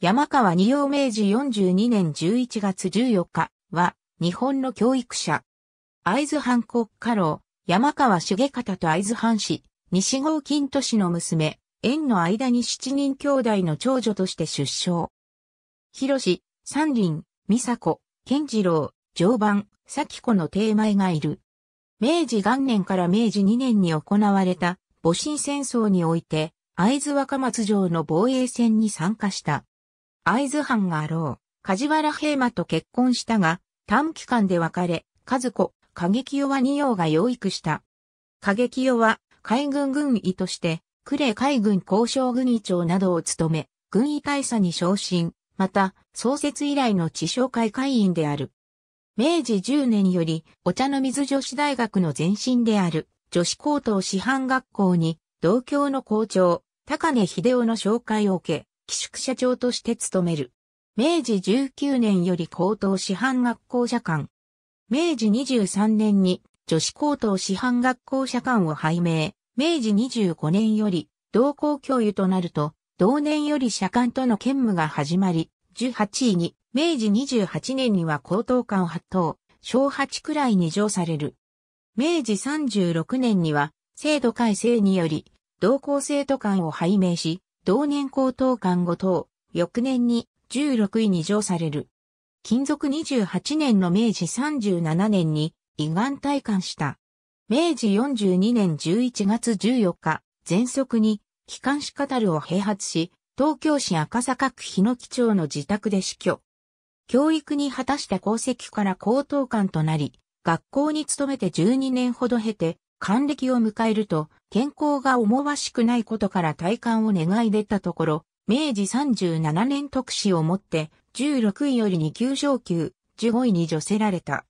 山川二葉明治42年11月14日は、日本の教育者。会津藩国家老、山川重方と会津藩士、西郷金都市の娘、縁の間に七人兄弟の長女として出生。広志、三林、美佐子、健次郎、常磐、咲子の定前がいる。明治元年から明治2年に行われた戊辰戦争において、会津若松城の防衛戦に参加した。会津藩があろう、梶原平馬と結婚したが、短期間で別れ、和子、激清は二葉が養育した。激清は海軍軍医として、呉海軍交渉軍医長などを務め、軍医大佐に昇進、また、創設以来の地商会会員である。明治10年より、お茶の水女子大学の前身である、女子高等師範学校に、同郷の校長、高根秀夫の紹介を受け、寄宿社長として務める。明治19年より高等師範学校社官。明治23年に女子高等師範学校社官を拝命。明治25年より同校教諭となると、同年より社官との兼務が始まり、18位に、明治28年には高等官を発等、小8くらいに上される。明治36年には、制度改正により、同校生徒官を拝命し、同年高等官後等、翌年に16位に上される。勤続28年の明治37年に胃がん退官した。明治42年11月14日、全息に機関士カタルを併発し、東京市赤坂区日野基町の自宅で死去。教育に果たした功績から高等官となり、学校に勤めて12年ほど経て、還暦を迎えると、健康が思わしくないことから体感を願い出たところ、明治37年特使をもって、16位より2級昇級、15位に除せられた。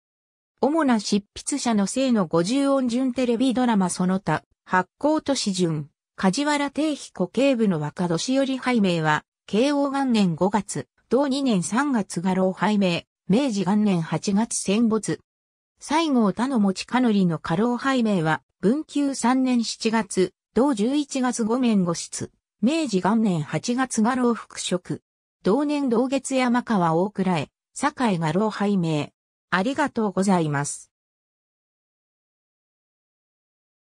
主な執筆者の性の50音順テレビドラマその他、発行都市順、梶原定彦警部の若年寄り拝命は、慶応元年5月、同2年3月画廊拝命、明治元年8月戦没。西郷他の持ちかのりの過労拝命は、文久3年7月、同11月五年五室、明治元年8月画廊復職。同年同月山川大倉へ、堺画廊拝命。ありがとうございます。